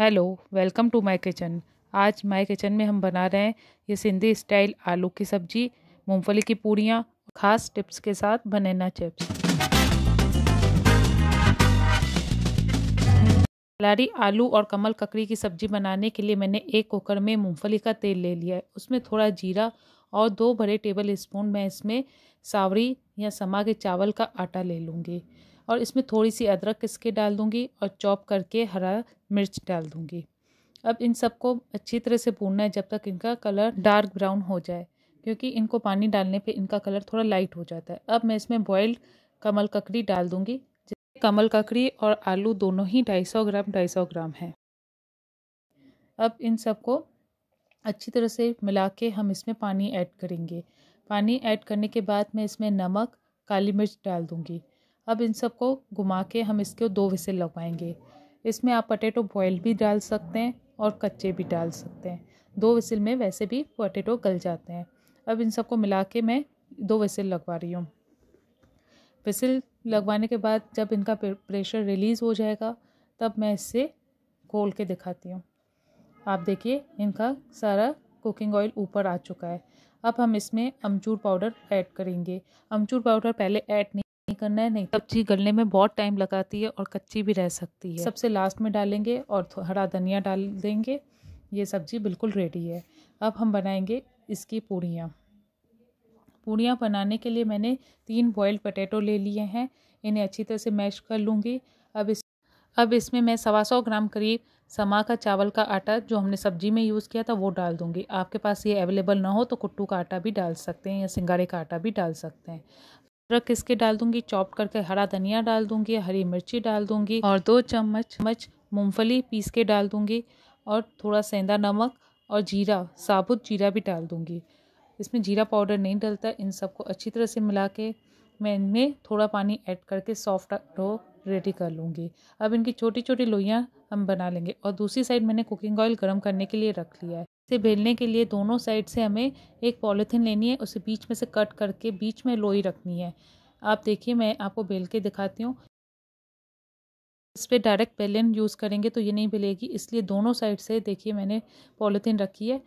hello welcome to my kitchen आज my kitchen में हम बना रहे हैं ये सिंधी स्टाइल आलू की सब्जी मूंगफली की पूड़ियाँ खास टिप्स के साथ बनाना चिप्स लारी आलू और कमल ककड़ी की सब्जी बनाने के लिए मैंने एक कुकर में मूंगफली का तेल ले लिया है उसमें थोड़ा जीरा और दो बड़े टेबल स्पून मैं इसमें सावरी या समा के चावल का आटा ले लूँगी और इसमें थोड़ी सी अदरक किसके डाल दूँगी और चॉप करके हरा मिर्च डाल दूँगी अब इन सबको अच्छी तरह से भूनना है जब तक इनका कलर डार्क ब्राउन हो जाए क्योंकि इनको पानी डालने पे इनका कलर थोड़ा लाइट हो जाता है अब मैं इसमें बॉयल्ड कमल ककड़ी डाल दूँगी जिसमें कमल ककड़ी और आलू दोनों ही ढाई सौ ग्राम ढाई सौ ग्राम है अब इन सबको अच्छी तरह से मिला के हम इसमें पानी ऐड करेंगे पानी ऐड करने के बाद मैं इसमें नमक काली मिर्च डाल दूँगी अब इन सब को घुमा के हम इसके दो विसिल लगवाएंगे इसमें आप पटेटो बॉयल भी डाल सकते हैं और कच्चे भी डाल सकते हैं दो विसिल में वैसे भी पटेटो गल जाते हैं अब इन सबको मिला के मैं दो विसिल लगवा रही हूँ विसिल लगवाने के बाद जब इनका प्रेशर रिलीज़ हो जाएगा तब मैं इससे खोल के दिखाती हूँ आप देखिए इनका सारा कुकिंग ऑयल ऊपर आ चुका है अब हम इसमें अमचूर पाउडर ऐड करेंगे अमचूर पाउडर पहले ऐड नहीं करना है नहीं तो सब्जी गलने में बहुत टाइम लगाती है और कच्ची भी रह सकती है सबसे लास्ट में डालेंगे और हरा धनिया डाल देंगे ये सब्जी बिल्कुल रेडी है अब हम बनाएंगे इसकी पूड़ियाँ पूड़ियाँ बनाने के लिए मैंने तीन बॉयल्ड पटेटो ले लिए हैं इन्हें अच्छी तरह से मैश कर लूँगी अब इस अब इसमें मैं सवा सौ ग्राम करीब समा का चावल का आटा जो हमने सब्जी में यूज़ किया था वो डाल दूँगी आपके पास ये अवेलेबल ना हो तो कुट्टू का आटा भी डाल सकते हैं या सिंगारे का आटा भी डाल सकते हैं अदरक इसके डाल दूंगी चॉप करके हरा धनिया डाल दूंगी हरी मिर्ची डाल दूंगी और दो चम्मच चम्मच मूँगफली पीस के डाल दूंगी और थोड़ा सेंधा नमक और जीरा साबुत जीरा भी डाल दूंगी इसमें जीरा पाउडर नहीं डलता इन सबको अच्छी तरह से मिला के मैं इनमें थोड़ा पानी ऐड करके सॉफ्ट डो रेडी कर लूँगी अब इनकी छोटी छोटी लोइयाँ हम बना लेंगे और दूसरी साइड मैंने कुकिंग ऑयल गर्म करने के लिए रख लिया है से बेलने के लिए दोनों साइड से हमें एक पॉलीथीन लेनी है उसे बीच में से कट करके बीच में लोई रखनी है आप देखिए मैं आपको बेल के दिखाती हूँ इस पर डायरेक्ट बेलन यूज़ करेंगे तो ये नहीं बेलेगी इसलिए दोनों साइड से देखिए मैंने पॉलीथीन रखी है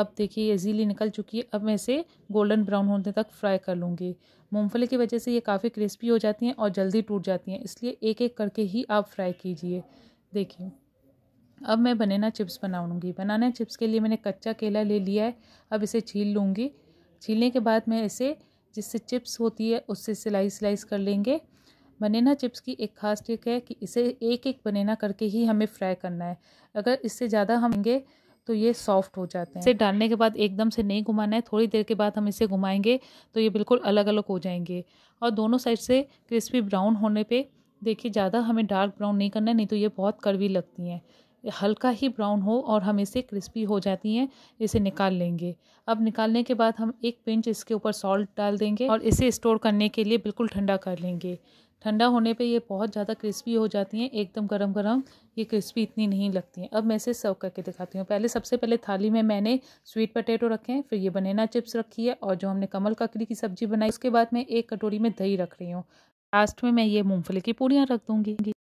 अब देखिए ये इजीली निकल चुकी है अब मैं इसे गोल्डन ब्राउन होने तक फ्राई कर लूँगी मूँगफली की वजह से ये काफ़ी क्रिस्पी हो जाती हैं और जल्दी टूट जाती हैं इसलिए एक एक करके ही आप फ्राई कीजिए देखिए अब मैं बनाना चिप्स लूँगी बनाना चिप्स के लिए मैंने कच्चा केला ले लिया है अब इसे छील लूँगी छीलने के बाद मैं इसे जिससे चिप्स होती है उससे सिलाई स्लाइस कर लेंगे बनेना चिप्स की एक खास ट्रिक है कि इसे एक एक बनेना करके ही हमें फ्राई करना है अगर इससे ज़्यादा हम लेंगे तो ये सॉफ्ट हो जाते हैं इसे डालने के बाद एकदम से नहीं घुमाना है थोड़ी देर के बाद हम इसे घुमाएंगे तो ये बिल्कुल अलग अलग हो जाएंगे और दोनों साइड से क्रिस्पी ब्राउन होने पे देखिए ज़्यादा हमें डार्क ब्राउन नहीं करना है नहीं तो ये बहुत कड़वी लगती हैं हल्का ही ब्राउन हो और हम इसे क्रिस्पी हो जाती हैं इसे निकाल लेंगे अब निकालने के बाद हम एक पिंच इसके ऊपर सॉल्ट डाल देंगे और इसे स्टोर करने के लिए बिल्कुल ठंडा कर लेंगे ठंडा होने पे ये बहुत ज़्यादा क्रिस्पी हो जाती हैं एकदम गरम गरम ये क्रिस्पी इतनी नहीं लगती हैं अब मैं इसे सर्व करके दिखाती हूँ पहले सबसे पहले थाली में मैंने स्वीट पटेटो रखे हैं फिर ये बनाना चिप्स रखी है और जो हमने कमल ककड़ी की सब्ज़ी बनाई उसके बाद मैं एक कटोरी में दही रख रही हूँ लास्ट में मैं ये मूँगफली की पूड़ियाँ रख दूँगी